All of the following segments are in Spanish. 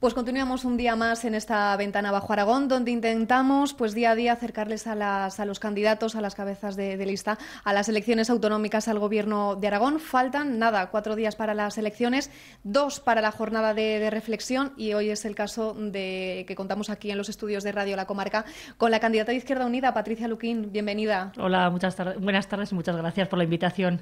Pues continuamos un día más en esta ventana bajo Aragón, donde intentamos, pues día a día, acercarles a, las, a los candidatos, a las cabezas de, lista, a las elecciones autonómicas, al gobierno de Aragón. Faltan nada, cuatro días para las elecciones, dos para la jornada de, reflexión y hoy es el caso de que contamos aquí en los estudios de Radio La Comarca con la candidata de Izquierda Unida, Patricia Luquín. Bienvenida. Hola, muchas buenas tardes y muchas gracias por la invitación.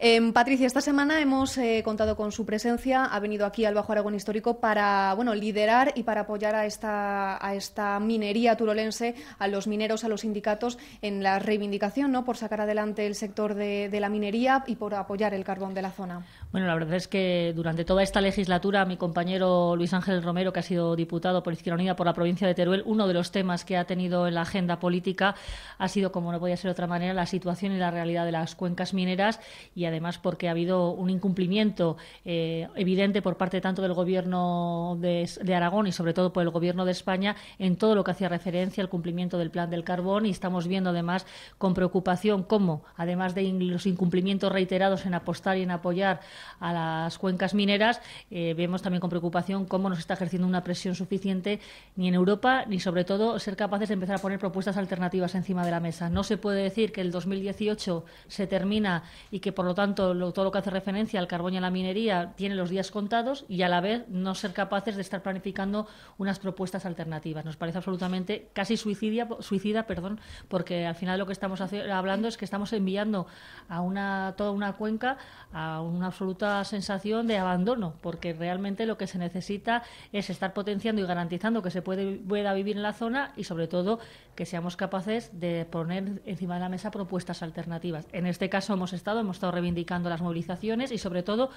Em, Patricia, esta semana hemos eh, contado con su presencia, ha venido aquí al Bajo Aragón Histórico para bueno, liderar y para apoyar a esta, a esta minería turolense, a los mineros, a los sindicatos en la reivindicación ¿no? por sacar adelante el sector de, la minería y por apoyar el carbón de la zona. Bueno, la verdad es que durante toda esta legislatura mi compañero Luis Ángel Romero, que ha sido diputado por Izquierda Unida por la provincia de Teruel, uno de los temas que ha tenido en la agenda política ha sido, como no podía ser de otra manera, la situación y la realidad de las cuencas mineras y además porque ha habido un incumplimiento eh, evidente por parte tanto del Gobierno de, Aragón y sobre todo por el Gobierno de España en todo lo que hacía referencia al cumplimiento del plan del carbón y estamos viendo además con preocupación cómo, además de los incumplimientos reiterados en apostar y en apoyar a las cuencas mineras, eh, vemos también con preocupación cómo no se está ejerciendo una presión suficiente ni en Europa ni sobre todo ser capaces de empezar a poner propuestas alternativas encima de la mesa. No se puede decir que el 2018 se termina y que por lo tanto, lo, todo lo que hace referencia al carbón y a la minería tiene los días contados y a la vez no ser capaces de estar planificando unas propuestas alternativas. Nos parece absolutamente casi suicida, perdón, porque al final lo que estamos hablando es que estamos enviando a una, toda una cuenca a una absoluta sensación de abandono, porque realmente lo que se necesita es estar potenciando y garantizando que se puede, pueda vivir en la zona y sobre todo que seamos capaces de poner encima de la mesa propuestas alternativas. En este caso hemos estado, hemos estado indicando las movilizaciones y, sobre todo,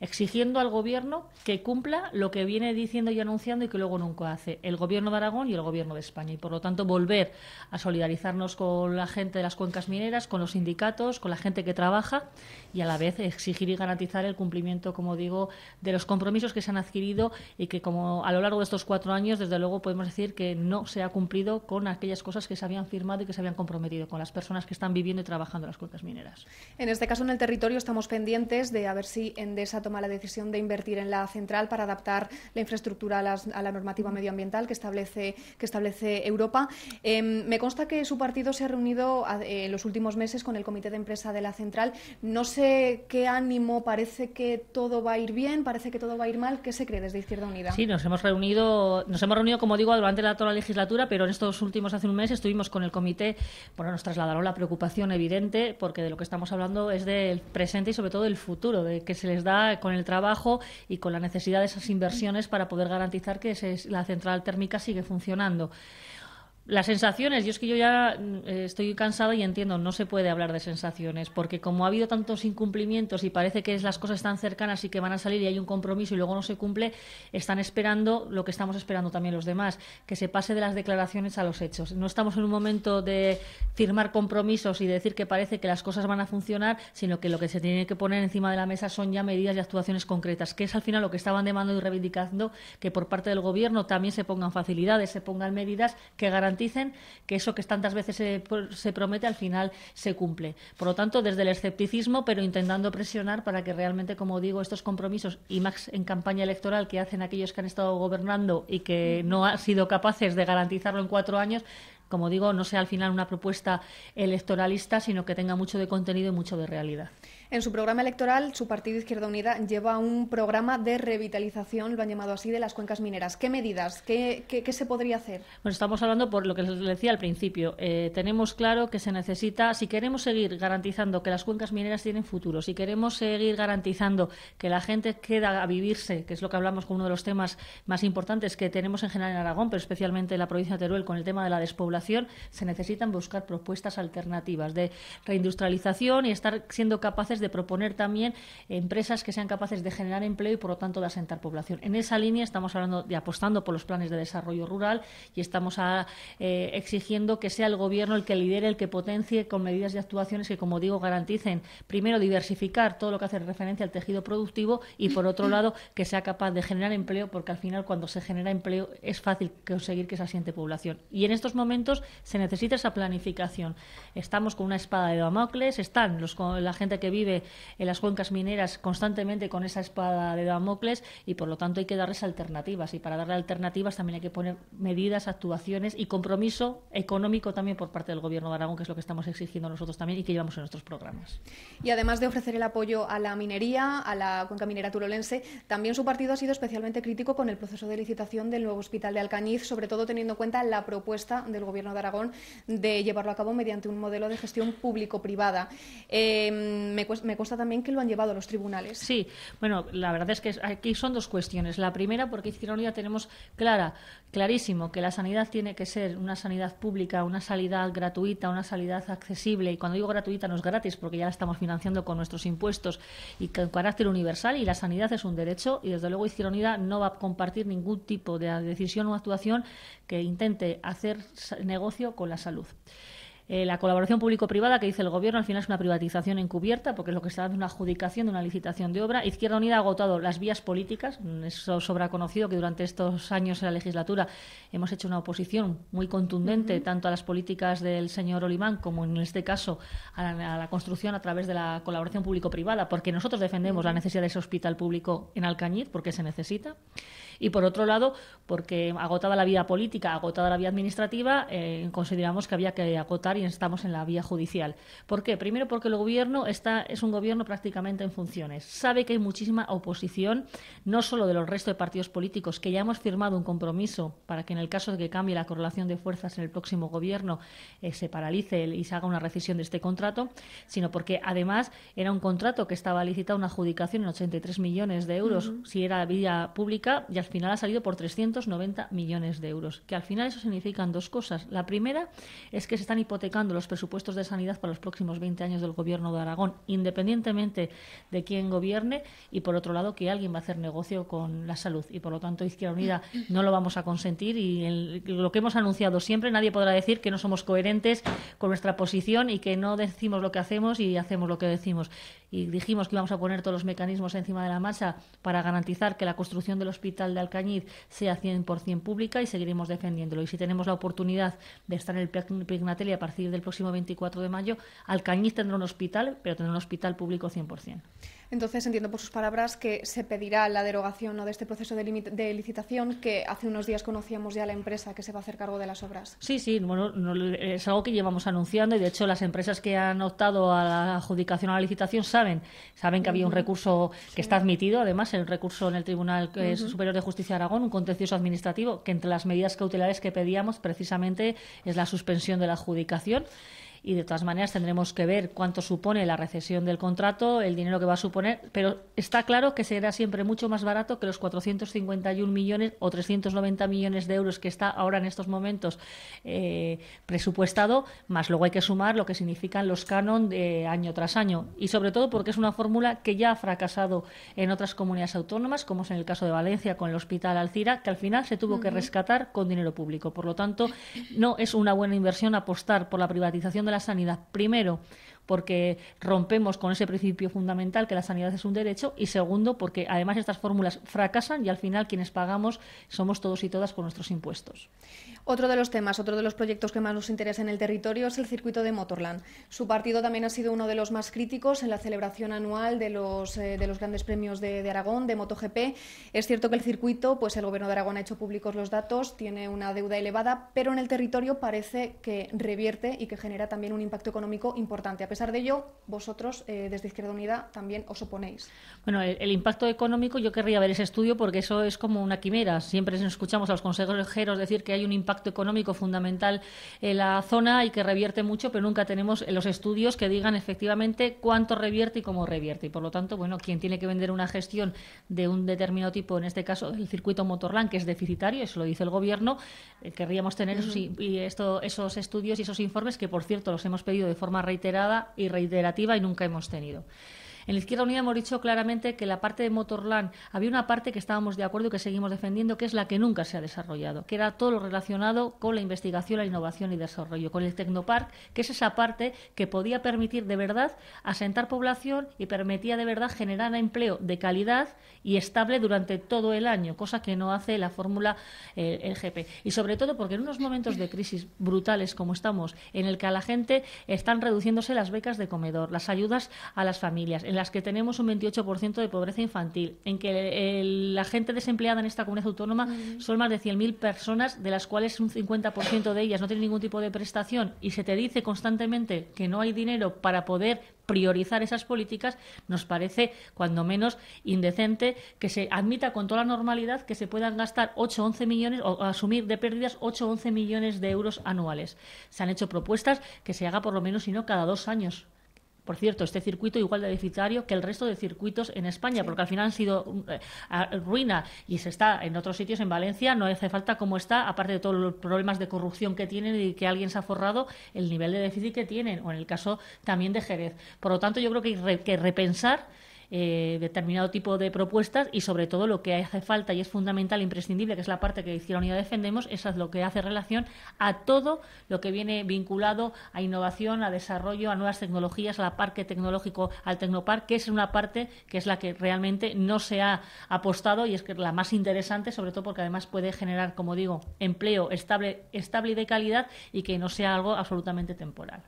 exigiendo al gobierno que cumpla lo que viene diciendo y anunciando y que luego nunca hace el gobierno de Aragón y el gobierno de España. Y por lo tanto, volver a solidarizarnos con la gente de las cuencas mineras, con los sindicatos, con la gente que trabaja y a la vez exigir y garantizar el cumplimiento, como digo, de los compromisos que se han adquirido y que, como a lo largo de estos cuatro años, desde luego podemos decir que no se ha cumplido con aquellas cosas que se habían firmado y que se habían comprometido con las personas que están viviendo y trabajando en las cuencas mineras. En este caso, en el territorio, estamos pendientes de a ver si en Endesa toma la decisión de invertir en la central para adaptar la infraestructura a, la normativa medioambiental que establece, que establece Europa. Em, me consta que su partido se ha reunido eh, en los últimos meses con el comité de empresa de la central. No sé qué ánimo, parece que todo va a ir bien, parece que todo va a ir mal. ¿Qué se cree desde Izquierda Unida? Sí, nos hemos reunido, nos hemos reunido como digo, durante toda la legislatura, pero en estos últimos hace un mes estuvimos con el comité, bueno, nos trasladaron la preocupación evidente, porque de lo que estamos hablando es del presente y sobre todo del futuro, de que se les da con el trabajo y con la necesidad de esas inversiones para poder garantizar que la central térmica sigue funcionando. Las sensaciones, yo es que yo ya mm, eh, estoy cansada y entiendo, no se puede hablar de sensaciones, porque como ha habido tantos incumplimientos y parece que las cosas están cercanas y que van a salir y hay un compromiso y luego no se cumple, están esperando lo que estamos esperando también los demás, que se pase de las declaraciones a los hechos. No estamos en un momento de firmar compromisos y decir que parece que las cosas van a funcionar, sino que lo que se tiene que poner encima de la mesa son ya medidas y actuaciones concretas, que es al final lo que estaban demandando y reivindicando que por parte del Gobierno también se pongan facilidades, se pongan medidas que garanticen que eso que tantas veces se, se promete al final se cumple. Por lo tanto, desde el escepticismo, pero intentando presionar para que realmente, como digo, estos compromisos y más en campaña electoral que hacen aquellos que han estado gobernando y que no han sido capaces de garantizarlo en cuatro años, como digo, no sea al final una propuesta electoralista, sino que tenga mucho de contenido y mucho de realidad. En su programa electoral, su partido Izquierda Unida lleva un programa de revitalización, lo han llamado así, de las cuencas mineras. ¿Qué medidas? ¿Qué, qué, se podría hacer? Bueno, estamos hablando por lo que les decía al principio. Eh, tenemos claro que se necesita, si queremos seguir garantizando que las cuencas mineras tienen futuro, si queremos seguir garantizando que la gente queda a vivirse, que es lo que hablamos con uno de los temas más importantes que tenemos en general en Aragón, pero especialmente en la provincia de Teruel con el tema de la despoblación, se necesitan buscar propuestas alternativas de reindustrialización y estar siendo capaces de proponer también empresas que sean capaces de generar empleo y, por lo tanto, de asentar población. En esa línea estamos hablando de apostando por los planes de desarrollo rural y estamos ah, eh, exigiendo que sea el Gobierno el que lidere, el que potencie con medidas y actuaciones que, como digo, garanticen, primero, diversificar todo lo que hace referencia al tejido productivo y, por otro lado, que sea capaz de generar empleo, porque al final, cuando se genera empleo, es fácil conseguir que se asiente población. Y en estos momentos se necesita esa planificación. Estamos con una espada de Damocles, están los, la gente que vive en las cuencas mineras constantemente con esa espada de Damocles y por lo tanto hay que darles alternativas y para darle alternativas también hay que poner medidas, actuaciones y compromiso económico también por parte del Gobierno de Aragón, que es lo que estamos exigiendo nosotros también y que llevamos en nuestros programas. Y además de ofrecer el apoyo a la minería, a la cuenca minera turolense, también su partido ha sido especialmente crítico con el proceso de licitación del nuevo hospital de Alcañiz, sobre todo teniendo en cuenta la propuesta del Gobierno de Aragón de llevarlo a cabo mediante un modelo de gestión público-privada. Eh, me me consta también que lo han llevado a los tribunales. Sí, bueno, la verdad es que aquí son dos cuestiones. La primera, porque en unida tenemos clara, clarísimo que la sanidad tiene que ser una sanidad pública, una sanidad gratuita, una sanidad accesible. Y cuando digo gratuita no es gratis, porque ya la estamos financiando con nuestros impuestos y con carácter universal. Y la sanidad es un derecho y desde luego Izquierda Unida no va a compartir ningún tipo de decisión o actuación que intente hacer negocio con la salud. Eh, la colaboración público-privada que dice el Gobierno al final es una privatización encubierta, porque es lo que está dando una adjudicación de una licitación de obra. Izquierda Unida ha agotado las vías políticas. Mm, eso sobra conocido que durante estos años en la legislatura hemos hecho una oposición muy contundente tanto a las políticas del señor Olimán como en este caso a la construcción a través de la colaboración público-privada, porque nosotros defendemos la necesidad de ese hospital público en Alcañiz, porque se necesita. Y por otro lado, porque agotada la vía política, agotada la vía administrativa, eh, consideramos que había que agotar y estamos en la vía judicial. ¿Por qué? Primero porque el gobierno está, es un gobierno prácticamente en funciones. Sabe que hay muchísima oposición, no solo de los restos de partidos políticos, que ya hemos firmado un compromiso para que en el caso de que cambie la correlación de fuerzas en el próximo gobierno eh, se paralice y se haga una rescisión de este contrato, sino porque además era un contrato que estaba licitado una adjudicación en 83 millones de euros. Si era vía pública, ya al final ha salido por 390 millones de euros. Que al final eso significan dos cosas. La primera es que se están hipotecando los presupuestos de sanidad para los próximos 20 años del Gobierno de Aragón, independientemente de quién gobierne, y por otro lado que alguien va a hacer negocio con la salud. Y por lo tanto Izquierda Unida no lo vamos a consentir y lo que hemos anunciado siempre, nadie podrá decir que no somos coherentes con nuestra posición y que no decimos lo que hacemos y hacemos lo que decimos. Y dijimos que íbamos a poner todos los mecanismos encima de la masa para garantizar que la construcción del hospital de Alcañiz sea 100% pública y seguiremos defendiéndolo. Y si tenemos la oportunidad de estar en el Pignatelli a partir del próximo 24 de mayo, Alcañiz tendrá un hospital, pero tendrá un hospital público 100%. Entonces entiendo por sus palabras que se pedirá la derogación de este proceso de, licitación que hace unos días conocíamos ya la empresa que se va a hacer cargo de las obras. Sí, sí, bueno, es algo que llevamos anunciando y de hecho las empresas que han optado a la adjudicación a la licitación saben, saben que había un recurso que está admitido, además el recurso en el Tribunal Superior de Justicia de Aragón, un contencioso administrativo, que entre las medidas cautelares que pedíamos precisamente es la suspensión de la adjudicación y de todas maneras tendremos que ver cuánto supone la recesión del contrato, el dinero que va a suponer, pero está claro que será siempre mucho más barato que los 451 millones o 390 millones de euros que está ahora en estos momentos eh, presupuestado, más luego hay que sumar lo que significan los canon de año tras año y sobre todo porque es una fórmula que ya ha fracasado en otras comunidades autónomas, como es en el caso de Valencia con el Hospital Alcira, que al final se tuvo que rescatar con dinero público. Por lo tanto, no es una buena inversión apostar por la privatización de sanidad. Primero, porque rompemos con ese principio fundamental que la sanidad es un derecho y segundo porque además estas fórmulas fracasan y al final quienes pagamos somos todos y todas con nuestros impuestos. Otro de los temas, otro de los proyectos que más nos interesa en el territorio es el circuito de Motorland. Su partido también ha sido uno de los más críticos en la celebración anual de los, eh, de los grandes premios de, Aragón, de MotoGP. Es cierto que el circuito, pues el gobierno de Aragón ha hecho públicos los datos, tiene una deuda elevada, pero en el territorio parece que revierte y que genera también un impacto económico importante. A pesar de ello, vosotros eh, desde Izquierda Unida también os oponéis. Bueno, el, impacto económico, yo querría ver ese estudio porque eso es como una quimera. Siempre escuchamos a los consejeros decir que hay un impacto económico fundamental en la zona y que revierte mucho, pero nunca tenemos los estudios que digan efectivamente cuánto revierte y cómo revierte. Y por lo tanto, bueno, quien tiene que vender una gestión de un determinado tipo, en este caso el circuito Motorland, que es deficitario, eso lo dice el Gobierno, eh, querríamos tener esos estudios y esos informes que, por cierto, los hemos pedido de forma reiterada y reiterativa y nunca hemos tenido. En Izquierda Unida hemos dicho claramente que la parte de Motorland había una parte que estábamos de acuerdo y que seguimos defendiendo, que es la que nunca se ha desarrollado, que era todo lo relacionado con la investigación, la innovación y desarrollo, con el Tecnopark, que es esa parte que podía permitir de verdad asentar población y permitía de verdad generar empleo de calidad y estable durante todo el año, cosa que no hace la fórmula el eh, GP. Y sobre todo porque en unos momentos de crisis brutales como estamos, en el que a la gente están reduciéndose las becas de comedor, las ayudas a las familias, las que tenemos un 28% de pobreza infantil, en que la gente desempleada en esta comunidad autónoma son más de 100.000 personas, de las cuales un 50% de ellas no tienen ningún tipo de prestación y se te dice constantemente que no hay dinero para poder priorizar esas políticas, nos parece cuando menos indecente que se admita con toda la normalidad que se puedan gastar 8 o 11 millones o asumir de pérdidas 8 o 11 millones de euros anuales. Se han hecho propuestas que se haga por lo menos, si no, cada dos años por cierto, este circuito igual de deficitario que el resto de circuitos en España, porque al final han sido mm, eh, ruina y se está en otros sitios, en Valencia, no hace falta como está, aparte de todos los problemas de corrupción que tienen y que alguien se ha forrado, el nivel de déficit que tienen, o en el caso también de Jerez. Por lo tanto, yo creo que hay que repensar eh, determinado tipo de propuestas y sobre todo lo que hace falta y es fundamental, e imprescindible, que es la parte que hicieron y defendemos, esa es lo que hace relación a todo lo que viene vinculado a innovación, a desarrollo, a nuevas tecnologías, al parque tecnológico, al tecnoparque, que es una parte que es la que realmente no se ha apostado y es que la más interesante, sobre todo porque además puede generar, como digo, empleo estable, estable y de calidad y que no sea algo absolutamente temporal.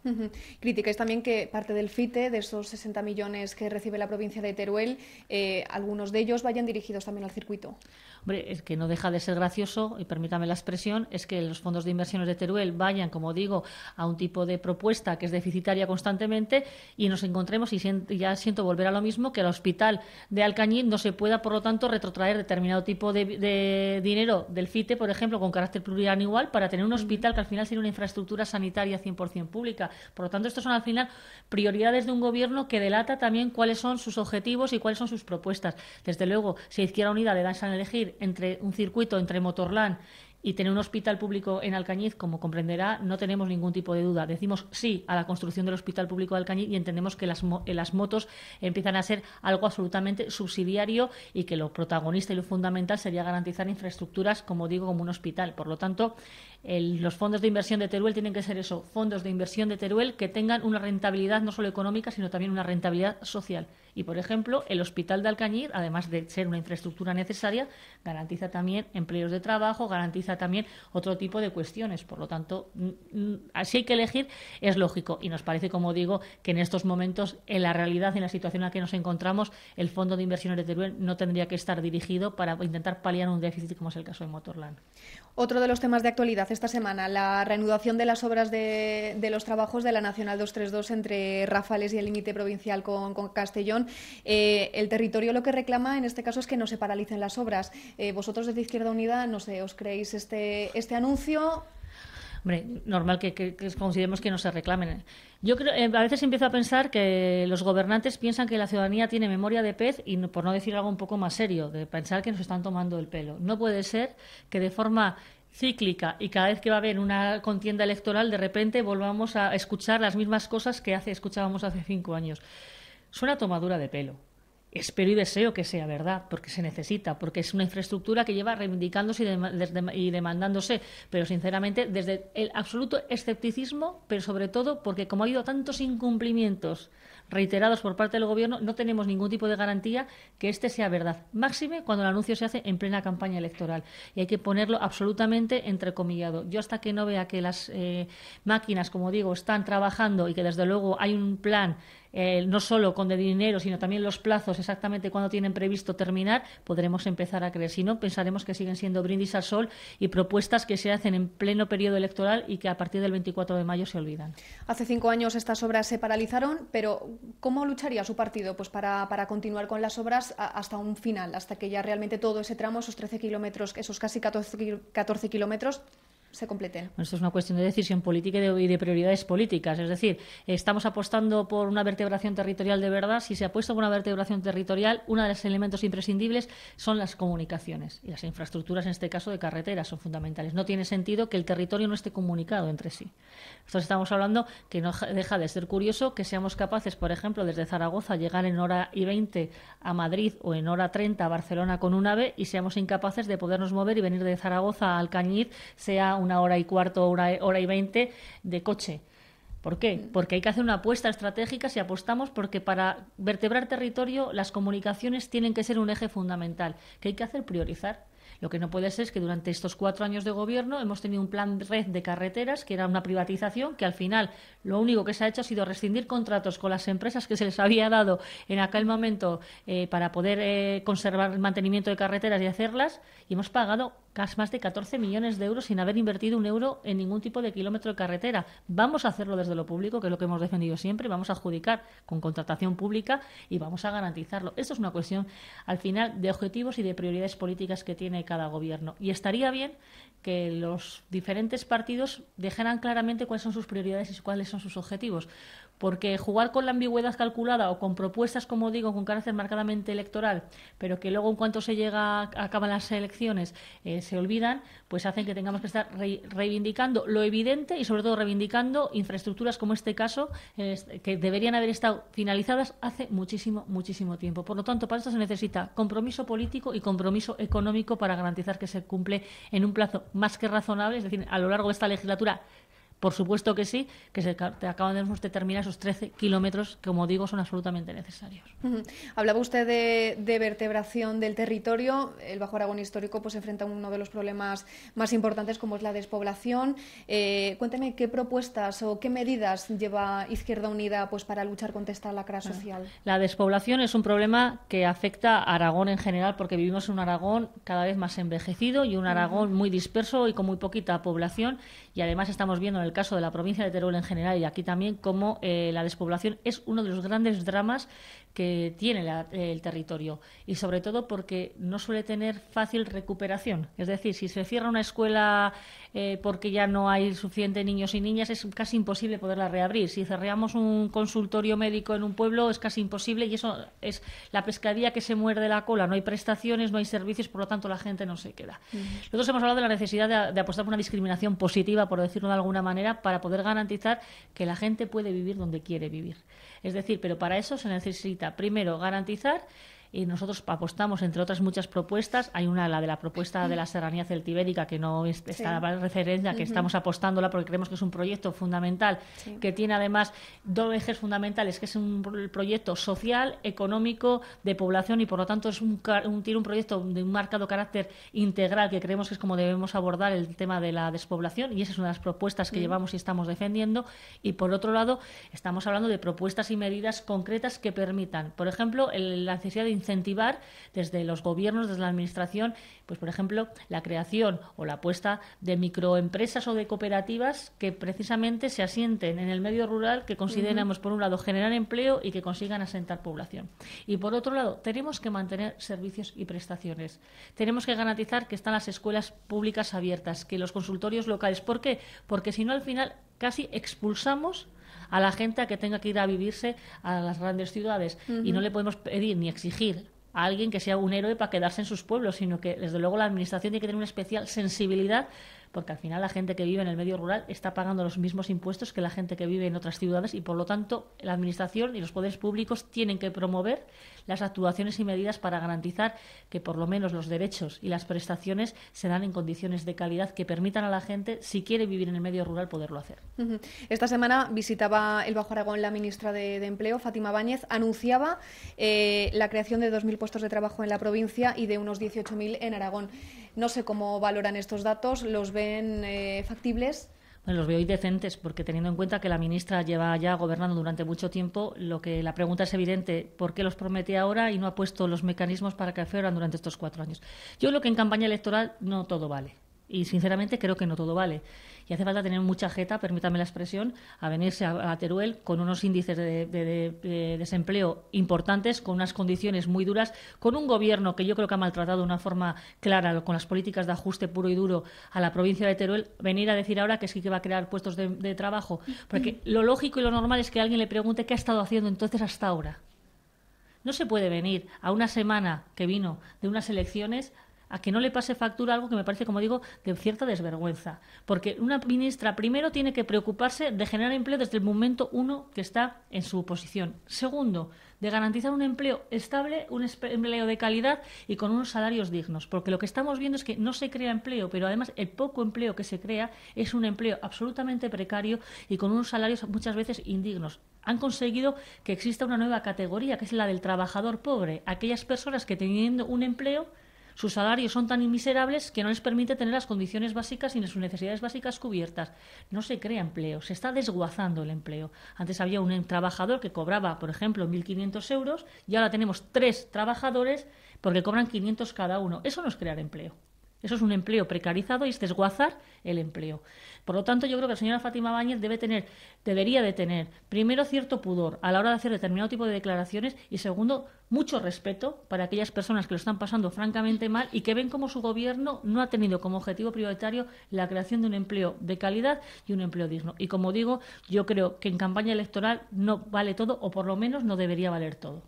Crítica es también que parte del FITE, de esos 60 millones que recibe la provincia de de Teruel, eh, algunos de ellos vayan dirigidos también al circuito. Hombre, es que no deja de ser gracioso, y permítame la expresión, es que los fondos de inversiones de Teruel vayan, como digo, a un tipo de propuesta que es deficitaria constantemente y nos encontremos, y ya siento volver a lo mismo, que el hospital de Alcañiz no se pueda, por lo tanto, retrotraer determinado tipo de, dinero del FITE, por ejemplo, con carácter plurianual, para tener un hospital que al final sea una infraestructura sanitaria 100% pública. Por lo tanto, estos son al final prioridades de un gobierno que delata también cuáles son sus objetivos y cuáles son sus propuestas. Desde luego, si Izquierda Unida le dan a elegir entre un circuito entre Motorland y tener un hospital público en Alcañiz, como comprenderá, no tenemos ningún tipo de duda. Decimos sí a la construcción del hospital público de Alcañiz y entendemos que las, eh, las motos empiezan a ser algo absolutamente subsidiario y que lo protagonista y lo fundamental sería garantizar infraestructuras, como digo, como un hospital. Por lo tanto, los fondos de inversión de Teruel tienen que ser eso, fondos de inversión de Teruel que tengan una rentabilidad no solo económica, sino también una rentabilidad social. Y, por ejemplo, el Hospital de Alcañir además de ser una infraestructura necesaria, garantiza también empleos de trabajo, garantiza también otro tipo de cuestiones. Por lo tanto, mm, mm, así hay que elegir, es lógico. Y nos parece, como digo, que en estos momentos, en la realidad, en la situación en la que nos encontramos, el Fondo de Inversiones de Teruel no tendría que estar dirigido para intentar paliar un déficit como es el caso de Motorland. Otro de los temas de actualidad esta semana, la reanudación de las obras de, los trabajos de la Nacional 232 entre Rafales y el límite provincial con, Castellón. Eh, el territorio lo que reclama en este caso es que no se paralicen las obras. Eh, vosotros desde Izquierda Unida, no sé, ¿os creéis este, este anuncio? Hombre, normal que, consideremos que no se reclamen. Yo creo, eh, a veces empiezo a pensar que los gobernantes piensan que la ciudadanía tiene memoria de pez y, por no decir algo un poco más serio, de pensar que nos están tomando el pelo. No puede ser que de forma cíclica y cada vez que va a haber una contienda electoral, de repente volvamos a escuchar las mismas cosas que hace, escuchábamos hace cinco años. Suena tomadura de pelo. Espero y deseo que sea verdad, porque se necesita, porque es una infraestructura que lleva reivindicándose y, y demandándose, pero sinceramente desde el absoluto escepticismo, pero sobre todo porque como ha habido tantos incumplimientos reiterados por parte del Gobierno, no tenemos ningún tipo de garantía que este sea verdad. Máxime cuando el anuncio se hace en plena campaña electoral. Y hay que ponerlo absolutamente entrecomillado. Yo hasta que no vea que las eh, máquinas, como digo, están trabajando y que desde luego hay un plan eh, no solo con de dinero, sino también los plazos, exactamente cuándo tienen previsto terminar, podremos empezar a creer. Si no, pensaremos que siguen siendo brindis al sol y propuestas que se hacen en pleno periodo electoral y que a partir del 24 de mayo se olvidan. Hace cinco años estas obras se paralizaron, pero ¿cómo lucharía su partido pues para, continuar con las obras hasta un final, hasta que ya realmente todo ese tramo, esos 13 kilómetros, esos casi 14, 14 kilómetros, se esto es una cuestión de decisión política y de, prioridades políticas. Es decir, estamos apostando por una vertebración territorial de verdad. Si se apuesta por una vertebración territorial, uno de los elementos imprescindibles son las comunicaciones y las infraestructuras, en este caso de carreteras, son fundamentales. No tiene sentido que el territorio no esté comunicado entre sí. Entonces estamos hablando que no deja de ser curioso que seamos capaces, por ejemplo, desde Zaragoza llegar en hora y 20 a Madrid o en hora 30 a Barcelona con un AVE y seamos incapaces de podernos mover y venir de Zaragoza al Cañiz, sea un una hora y cuarto, una hora y veinte de coche. ¿Por qué? Mm. Porque hay que hacer una apuesta estratégica si apostamos porque para vertebrar territorio las comunicaciones tienen que ser un eje fundamental, que hay que hacer priorizar. Lo que no puede ser es que durante estos cuatro años de gobierno hemos tenido un plan red de carreteras que era una privatización que al final lo único que se ha hecho ha sido rescindir contratos con las empresas que se les había dado en aquel momento eh, para poder eh, conservar el mantenimiento de carreteras y hacerlas y hemos pagado más de 14 millones de euros sin haber invertido un euro en ningún tipo de kilómetro de carretera. Vamos a hacerlo desde lo público, que es lo que hemos defendido siempre, vamos a adjudicar con contratación pública y vamos a garantizarlo. Esto es una cuestión, al final, de objetivos y de prioridades políticas que tiene cada gobierno. Y estaría bien que los diferentes partidos dejaran claramente cuáles son sus prioridades y cuáles son sus objetivos. Porque jugar con la ambigüedad calculada o con propuestas, como digo, con carácter marcadamente electoral, pero que luego en cuanto se llega, cabo las elecciones, eh, se olvidan, pues hacen que tengamos que estar reivindicando lo evidente y sobre todo reivindicando infraestructuras como este caso, que deberían haber estado finalizadas hace muchísimo, muchísimo tiempo. Por lo tanto, para esto se necesita compromiso político y compromiso económico para garantizar que se cumple en un plazo más que razonable, es decir, a lo largo de esta legislatura por supuesto que sí, que se te acaban de terminar esos 13 kilómetros que, como digo, son absolutamente necesarios. Hablaba usted de, vertebración del territorio. El Bajo Aragón histórico pues enfrenta uno de los problemas más importantes, como es la despoblación. Eh, cuénteme qué propuestas o qué medidas lleva Izquierda Unida pues, para luchar contra esta lacra social. La despoblación es un problema que afecta a Aragón en general, porque vivimos en un Aragón cada vez más envejecido y un Aragón muy disperso y con muy poquita población y además estamos viendo en el caso de la provincia de Teruel en general y aquí también cómo eh, la despoblación es uno de los grandes dramas que tiene el territorio y sobre todo porque no suele tener fácil recuperación. Es decir, si se cierra una escuela eh, porque ya no hay suficiente niños y niñas, es casi imposible poderla reabrir. Si cerramos un consultorio médico en un pueblo, es casi imposible y eso es la pescadilla que se muerde la cola. No hay prestaciones, no hay servicios, por lo tanto la gente no se queda. Nosotros hemos hablado de la necesidad de, de apostar por una discriminación positiva, por decirlo de alguna manera, para poder garantizar que la gente puede vivir donde quiere vivir. Es decir, pero para eso se necesita primero garantizar y nosotros apostamos, entre otras muchas propuestas, hay una, la de la propuesta de la serranía celtibérica, que no está sí. la referencia, que estamos apostándola porque creemos que es un proyecto fundamental, que tiene además dos ejes fundamentales, que es un proyecto social, económico, de población y por lo tanto es un, tiene un proyecto de un marcado carácter integral que creemos que es como debemos abordar el tema de la despoblación y esa es una de las propuestas que llevamos y estamos defendiendo. Y por otro lado, estamos hablando de propuestas y medidas concretas que permitan, por ejemplo, el, la necesidad de incentivar desde los gobiernos, desde la administración, pues por ejemplo, la creación o la apuesta de microempresas o de cooperativas que precisamente se asienten en el medio rural, que consideramos, por un lado, generar empleo y que consigan asentar población. Y por otro lado, tenemos que mantener servicios y prestaciones. Tenemos que garantizar que están las escuelas públicas abiertas, que los consultorios locales. ¿Por qué? Porque si no, al final casi expulsamos a la gente a que tenga que ir a vivirse a las grandes ciudades. Y no le podemos pedir ni exigir a alguien que sea un héroe para quedarse en sus pueblos, sino que desde luego la administración tiene que tener una especial sensibilidad porque al final la gente que vive en el medio rural está pagando los mismos impuestos que la gente que vive en otras ciudades y por lo tanto la Administración y los poderes públicos tienen que promover las actuaciones y medidas para garantizar que por lo menos los derechos y las prestaciones se dan en condiciones de calidad que permitan a la gente, si quiere vivir en el medio rural, poderlo hacer. Esta semana visitaba el Bajo Aragón la ministra de, Empleo, Fátima Báñez, anunciaba eh, la creación de 2.000 puestos de trabajo en la provincia y de unos 18.000 en Aragón. No sé cómo valoran estos datos, los ven eh, factibles? los veo indecentes, porque teniendo en cuenta que la ministra lleva ya gobernando durante mucho tiempo, lo que la pregunta es evidente, ¿por qué los promete ahora y no ha puesto los mecanismos para que fueran durante estos cuatro años? Yo creo que en campaña electoral no todo vale. Y sinceramente creo que no todo vale. Y hace falta tener mucha jeta, permítame la expresión, a venirse a, Teruel con unos índices de, de, desempleo importantes, con unas condiciones muy duras, con un gobierno que yo creo que ha maltratado de una forma clara, con las políticas de ajuste puro y duro a la provincia de Teruel, venir a decir ahora que sí que va a crear puestos de trabajo. Porque lo lógico y lo normal es que alguien le pregunte qué ha estado haciendo entonces hasta ahora. No se puede venir a una semana que vino de unas elecciones a que no le pase factura algo que me parece, como digo, de cierta desvergüenza. Porque una ministra primero tiene que preocuparse de generar empleo desde el momento uno que está en su posición. Segundo, de garantizar un empleo estable, un empleo de calidad y con unos salarios dignos. Porque lo que estamos viendo es que no se crea empleo, pero además el poco empleo que se crea es un empleo absolutamente precario y con unos salarios muchas veces indignos han conseguido que exista una nueva categoría, que es la del trabajador pobre, aquellas personas que teniendo un empleo sus salarios son tan inmiserables que no les permite tener las condiciones básicas y sus necesidades básicas cubiertas. No se crea empleo, se está desguazando el empleo. Antes había un trabajador que cobraba, por ejemplo, 1.500 euros y ahora tenemos tres trabajadores porque cobran 500 cada uno. Eso no es crear empleo. Eso es un empleo precarizado y es desguazar el empleo. Por lo tanto, yo creo que la señora Fátima Báñez debe tener, debería de tener, primero, cierto pudor a la hora de hacer determinado tipo de declaraciones y, segundo, mucho respeto para aquellas personas que lo están pasando francamente mal y que ven como su gobierno no ha tenido como objetivo prioritario la creación de un empleo de calidad y un empleo digno. Y, como digo, yo creo que en campaña electoral no vale todo o, por lo menos, no debería valer todo.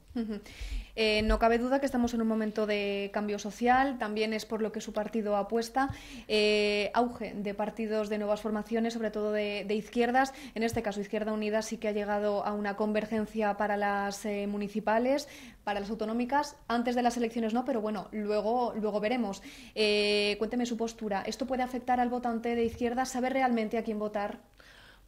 Eh, no cabe duda que estamos en un momento de cambio social, también es por lo que su partido apuesta. Eh, auge de partidos de nuevas formaciones, sobre todo de, izquierdas. En este caso, Izquierda Unida sí que ha llegado a una convergencia para las eh, municipales, para las autonómicas, antes de las elecciones no, pero bueno, luego, luego veremos. cuénteme su postura. ¿Esto puede afectar al votante de izquierda? ¿Sabe realmente a quién votar?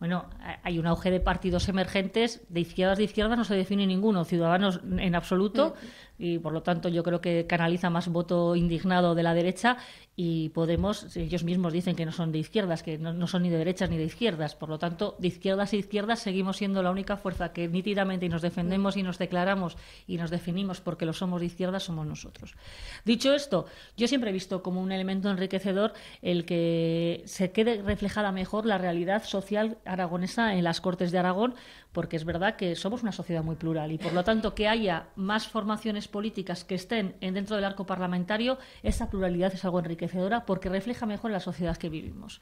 Bueno, hay un auge de partidos emergentes, de izquierdas de izquierdas no se define ninguno, ciudadanos en absoluto, mm. y por lo tanto yo creo que canaliza más voto indignado de la derecha y Podemos, ellos mismos dicen que no son de izquierdas, que no, son ni de derechas ni de izquierdas, por lo tanto, de izquierdas e izquierdas seguimos siendo la única fuerza que nítidamente y nos defendemos y nos declaramos y nos definimos porque lo somos de izquierdas, somos nosotros. Dicho esto, yo siempre he visto como un elemento enriquecedor el que se quede reflejada mejor la realidad social aragonesa en las Cortes de Aragón, porque es verdad que somos una sociedad muy plural y por lo tanto que haya más formaciones políticas que estén dentro del arco parlamentario, esa pluralidad es algo enriquecedora porque refleja mejor la sociedad que vivimos.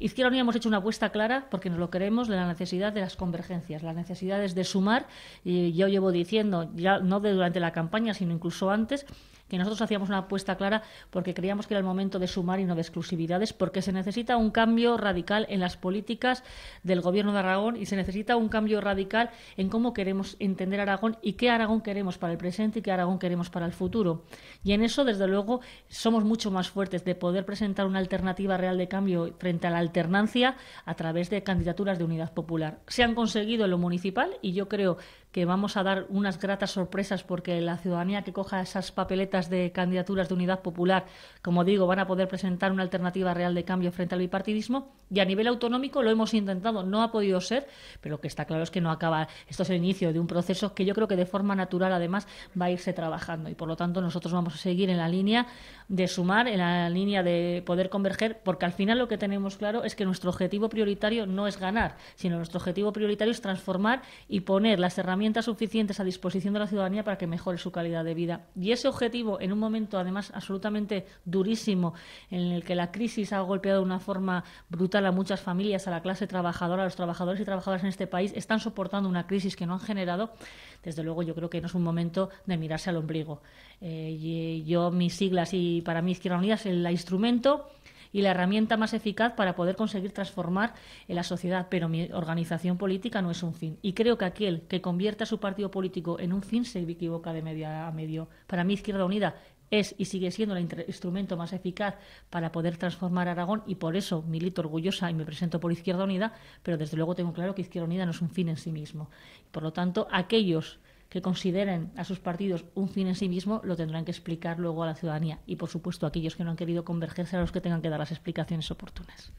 Izquierda Unida hemos hecho una apuesta clara porque nos lo queremos de la necesidad de las convergencias, las necesidades de sumar. Y yo llevo diciendo, ya no de durante la campaña, sino incluso antes, que nosotros hacíamos una apuesta clara porque creíamos que era el momento de sumar y no de exclusividades, porque se necesita un cambio radical en las políticas del Gobierno de Aragón y se necesita un cambio radical en cómo queremos entender Aragón y qué Aragón queremos para el presente y qué Aragón queremos para el futuro. Y en eso, desde luego, somos mucho más fuertes de poder presentar una alternativa real de cambio frente a la alternancia a través de candidaturas de unidad popular. Se han conseguido en lo municipal y yo creo que vamos a dar unas gratas sorpresas porque la ciudadanía que coja esas papeletas de candidaturas de unidad popular, como digo, van a poder presentar una alternativa real de cambio frente al bipartidismo. Y a nivel autonómico lo hemos intentado, no ha podido ser, pero lo que está claro es que no acaba. Esto es el inicio de un proceso que yo creo que de forma natural además va a irse trabajando y por lo tanto nosotros vamos a seguir en la línea de sumar, en la línea de poder converger, porque al final lo que tenemos claro es que nuestro objetivo prioritario no es ganar, sino nuestro objetivo prioritario es transformar y poner las herramientas herramientas suficientes a disposición de la ciudadanía para que mejore su calidad de vida. Y ese objetivo, en un momento además absolutamente durísimo, en el que la crisis ha golpeado de una forma brutal a muchas familias, a la clase trabajadora, a los trabajadores y trabajadoras en este país, están soportando una crisis que no han generado, desde luego yo creo que no es un momento de mirarse al ombligo. Eh, eh, yo, mis siglas y para mí Izquierda Unida es el instrumento y la herramienta más eficaz para poder conseguir transformar la sociedad, pero mi organización política no es un fin. Y creo que aquel que convierta su partido político en un fin se equivoca de media a medio. Para mí, Izquierda Unida es y sigue siendo el instrumento más eficaz para poder transformar Aragón y por eso milito orgullosa y me presento por Izquierda Unida, pero desde luego tengo claro que Izquierda Unida no es un fin en sí mismo. Por lo tanto, aquellos que consideren a sus partidos un fin en sí mismo lo tendrán que explicar luego a la ciudadanía y, por supuesto, aquellos que no han querido convergerse a los que tengan que dar las explicaciones oportunas.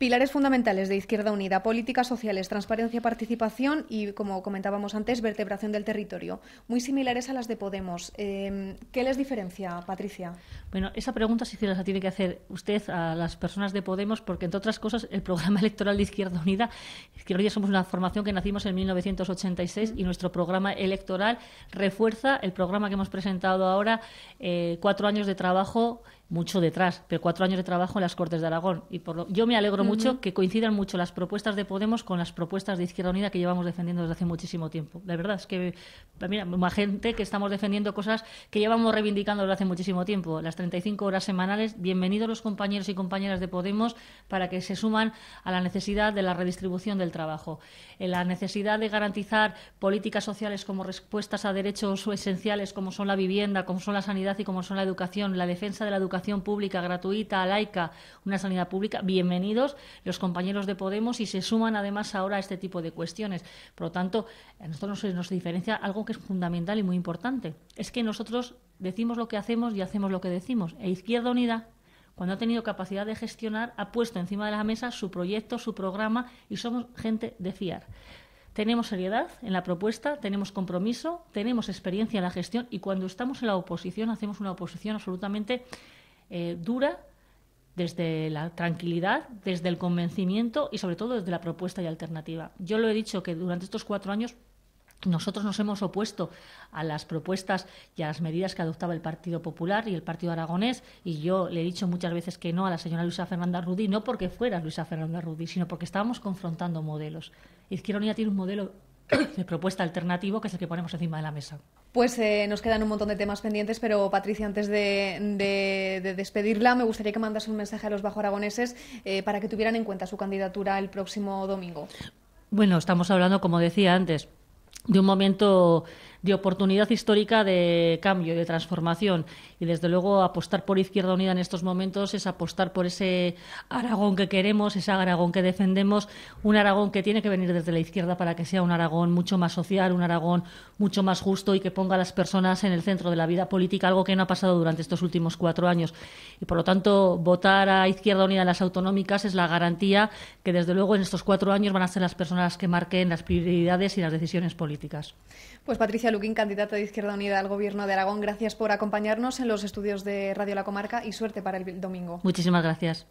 Pilares fundamentales de Izquierda Unida, políticas sociales, transparencia, participación y, como comentábamos antes, vertebración del territorio, muy similares a las de Podemos. Em, ¿Qué les diferencia, Patricia? Bueno, esa pregunta sí que la tiene que hacer usted a las personas de Podemos, porque, entre otras cosas, el programa electoral de Izquierda Unida, hoy Unida somos una formación que nacimos en 1986 y nuestro programa electoral refuerza el programa que hemos presentado ahora, eh, cuatro años de trabajo mucho detrás, pero cuatro años de trabajo en las Cortes de Aragón. Y por yo me alegro mucho que coincidan mucho las propuestas de Podemos con las propuestas de Izquierda Unida que llevamos defendiendo desde hace muchísimo tiempo. La verdad es que, pues mira, más gente que estamos defendiendo cosas que llevamos reivindicando desde hace muchísimo tiempo. Las 35 horas semanales, bienvenidos los compañeros y compañeras de Podemos para que se suman a la necesidad de la redistribución del trabajo, la necesidad de garantizar políticas sociales como respuestas a derechos esenciales como son la vivienda, como son la sanidad y como son la educación, la defensa de la educación pública gratuita, laica, una sanidad pública, bienvenidos los compañeros de Podemos y se suman además ahora a este tipo de cuestiones. Por lo tanto, a nosotros nos diferencia algo que es fundamental y muy importante. Es que nosotros decimos lo que hacemos y hacemos lo que decimos. E Izquierda Unida cuando ha tenido capacidad de gestionar, ha puesto encima de la mesa su proyecto, su programa y somos gente de fiar. Tenemos seriedad en la propuesta, tenemos compromiso, tenemos experiencia en la gestión y cuando estamos en la oposición hacemos una oposición absolutamente eh, dura desde la tranquilidad, desde el convencimiento y sobre todo desde la propuesta y alternativa. Yo lo he dicho que durante estos cuatro años nosotros nos hemos opuesto a las propuestas y a las medidas que adoptaba el Partido Popular y el Partido Aragonés, y yo le he dicho muchas veces que no a la señora Luisa Fernanda Rudí, no porque fuera Luisa Fernanda Rudí, sino porque estábamos confrontando modelos. Izquierda Unida tiene un modelo de propuesta alternativa, que es el que ponemos encima de la mesa. Pues eh, nos quedan un montón de temas pendientes, pero Patricia, antes de, despedirla, me gustaría que mandase un mensaje a los bajo eh, para que tuvieran en cuenta su candidatura el próximo domingo. Bueno, estamos hablando, como decía antes, de un momento de oportunidad histórica de cambio, y de transformación. Y desde luego apostar por Izquierda Unida en estos momentos es apostar por ese Aragón que queremos, ese Aragón que defendemos, un Aragón que tiene que venir desde la izquierda para que sea un Aragón mucho más social, un Aragón mucho más justo y que ponga a las personas en el centro de la vida política, algo que no ha pasado durante estos últimos cuatro años. Y por lo tanto, votar a Izquierda Unida en las autonómicas es la garantía que desde luego en estos cuatro años van a ser las personas que marquen las prioridades y las decisiones políticas. Pues Patricia Luquín, candidata de Izquierda Unida al Gobierno de Aragón. Gracias por acompañarnos en los estudios de Radio La Comarca y suerte para el domingo. Muchísimas Gracias.